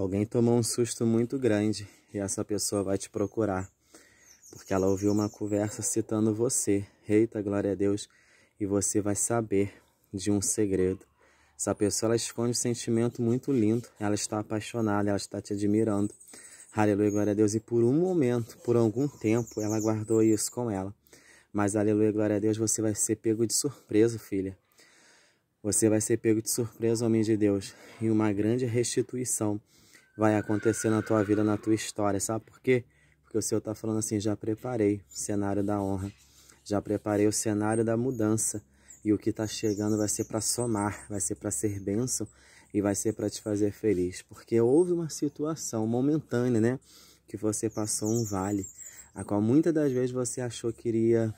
Alguém tomou um susto muito grande e essa pessoa vai te procurar, porque ela ouviu uma conversa citando você. Eita, glória a Deus! E você vai saber de um segredo. Essa pessoa ela esconde um sentimento muito lindo, ela está apaixonada, ela está te admirando. Aleluia, glória a Deus. E por um momento, por algum tempo, ela guardou isso com ela. Mas, aleluia, glória a Deus, você vai ser pego de surpresa, filha. Você vai ser pego de surpresa, homem de Deus, em uma grande restituição vai acontecer na tua vida, na tua história. Sabe por quê? Porque o Senhor está falando assim: já preparei o cenário da honra, já preparei o cenário da mudança. E o que está chegando vai ser para somar, vai ser para ser bênção e vai ser para te fazer feliz. Porque houve uma situação momentânea, né? Que você passou um vale, a qual muitas das vezes você achou que iria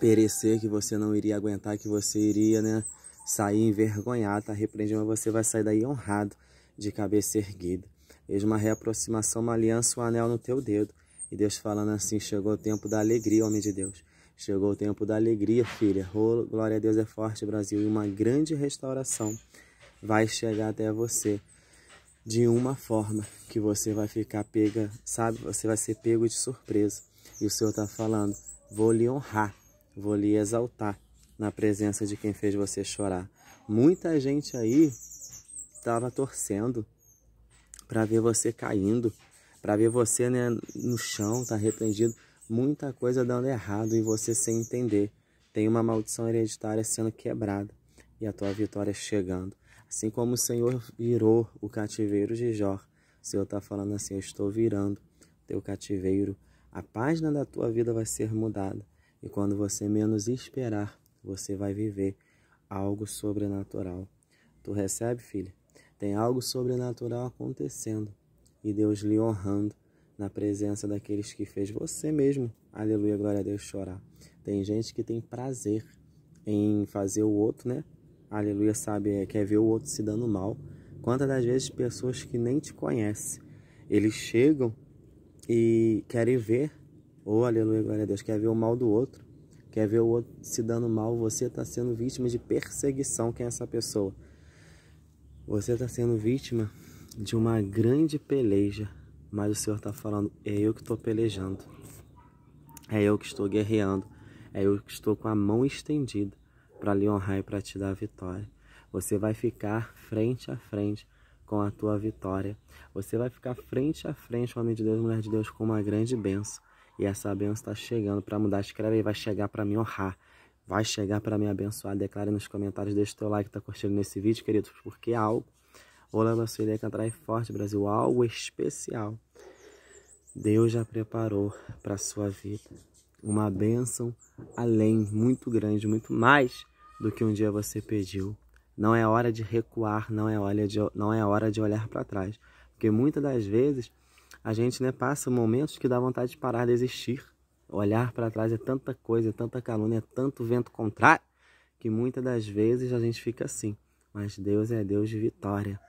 perecer, que você não iria aguentar, que você iria, né? Sair envergonhado, tá repreendido, mas você vai sair daí honrado de cabeça erguida. Eis uma reaproximação, uma aliança, um anel no teu dedo. E Deus falando assim: chegou o tempo da alegria, homem de Deus. Chegou o tempo da alegria, filha. Oh, glória a Deus é forte, Brasil. E uma grande restauração vai chegar até você de uma forma que você vai ficar pega, sabe? Você vai ser pego de surpresa. E o Senhor está falando: vou lhe honrar, vou lhe exaltar na presença de quem fez você chorar. Muita gente aí estava torcendo para ver você caindo, para ver você né, no chão, tá arrependido, muita coisa dando errado e você sem entender. Tem uma maldição hereditária sendo quebrada e a tua vitória chegando. Assim como o Senhor virou o cativeiro de Jó, o Senhor está falando assim: Eu estou virando teu cativeiro. A página da tua vida vai ser mudada. E quando você menos esperar, você vai viver algo sobrenatural. Tu recebe, filho? Tem algo sobrenatural acontecendo e Deus lhe honrando na presença daqueles que fez você mesmo, aleluia, glória a Deus, chorar. Tem gente que tem prazer em fazer o outro, né? Aleluia, sabe, é, quer ver o outro se dando mal. Quantas das vezes pessoas que nem te conhecem, eles chegam e querem ver, ou oh, aleluia, glória a Deus, quer ver o mal do outro, quer ver o outro se dando mal, você está sendo vítima de perseguição, quem é essa pessoa? Você está sendo vítima de uma grande peleja, mas o Senhor está falando: é eu que estou pelejando, é eu que estou guerreando, é eu que estou com a mão estendida para lhe honrar e para te dar a vitória. Você vai ficar frente a frente com a tua vitória. Você vai ficar frente a frente, homem de Deus, mulher de Deus, com uma grande benção. E essa benção está chegando para mudar. Escreve aí, vai chegar para me honrar vai chegar para me abençoar. Declare nos comentários, deixa o teu like, tá curtindo nesse vídeo, queridos, porque é algo. Olá, Bacilia, cantar e forte, Brasil, algo especial. Deus já preparou para sua vida uma bênção além, muito grande, muito mais do que um dia você pediu. Não é hora de recuar, não é hora de, não é hora de olhar para trás. Porque muitas das vezes a gente né, passa momentos que dá vontade de parar de existir olhar para trás é tanta coisa, é tanta calúnia, é tanto vento contrário, que muitas das vezes a gente fica assim. Mas Deus é Deus de vitória,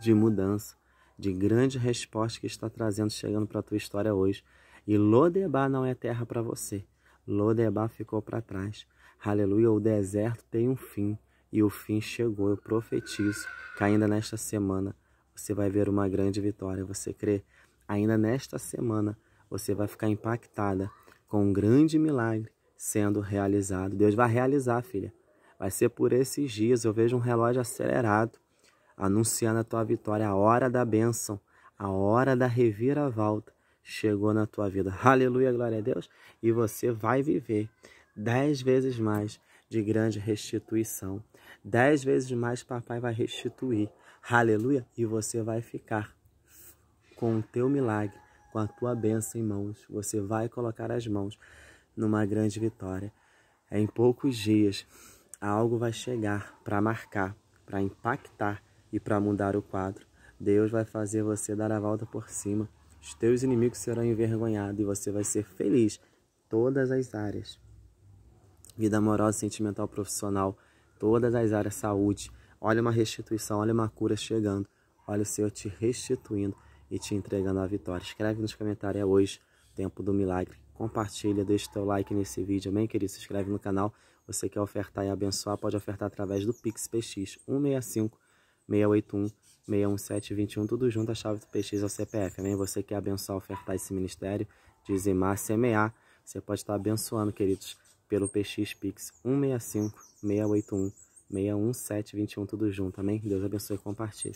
de mudança, de grande resposta que está trazendo, chegando para a tua história hoje. E Lodebar não é terra para você. Lodebar ficou para trás. Aleluia, o deserto tem um fim e o fim chegou. Eu profetizo que ainda nesta semana você vai ver uma grande vitória. Você crê? Ainda nesta semana você vai ficar impactada com um grande milagre sendo realizado. Deus vai realizar, filha. Vai ser por esses dias. Eu vejo um relógio acelerado anunciando a tua vitória, a hora da bênção, a hora da reviravolta chegou na tua vida. Aleluia, glória a Deus. E você vai viver dez vezes mais de grande restituição. Dez vezes mais papai vai restituir. Aleluia. E você vai ficar com o teu milagre com a tua bênção em mãos. Você vai colocar as mãos numa grande vitória. É em poucos dias, algo vai chegar para marcar, para impactar e para mudar o quadro. Deus vai fazer você dar a volta por cima. Os teus inimigos serão envergonhados e você vai ser feliz todas as áreas. Vida amorosa, sentimental, profissional, todas as áreas, saúde. Olha uma restituição, olha uma cura chegando. Olha o Senhor te restituindo e te entregando a vitória. Escreve nos comentários é hoje, tempo do milagre. Compartilha, deixa teu like nesse vídeo, amém, querido? Se inscreve no canal. Você quer ofertar e abençoar, pode ofertar através do Pix PX 165 681 61721, tudo junto, a chave do PX ao é CPF, amém? Você quer abençoar, ofertar esse ministério, dizimar, semear, você pode estar abençoando, queridos, pelo PX Pix 165 681 61721, tudo junto, amém? Deus abençoe e compartilhe.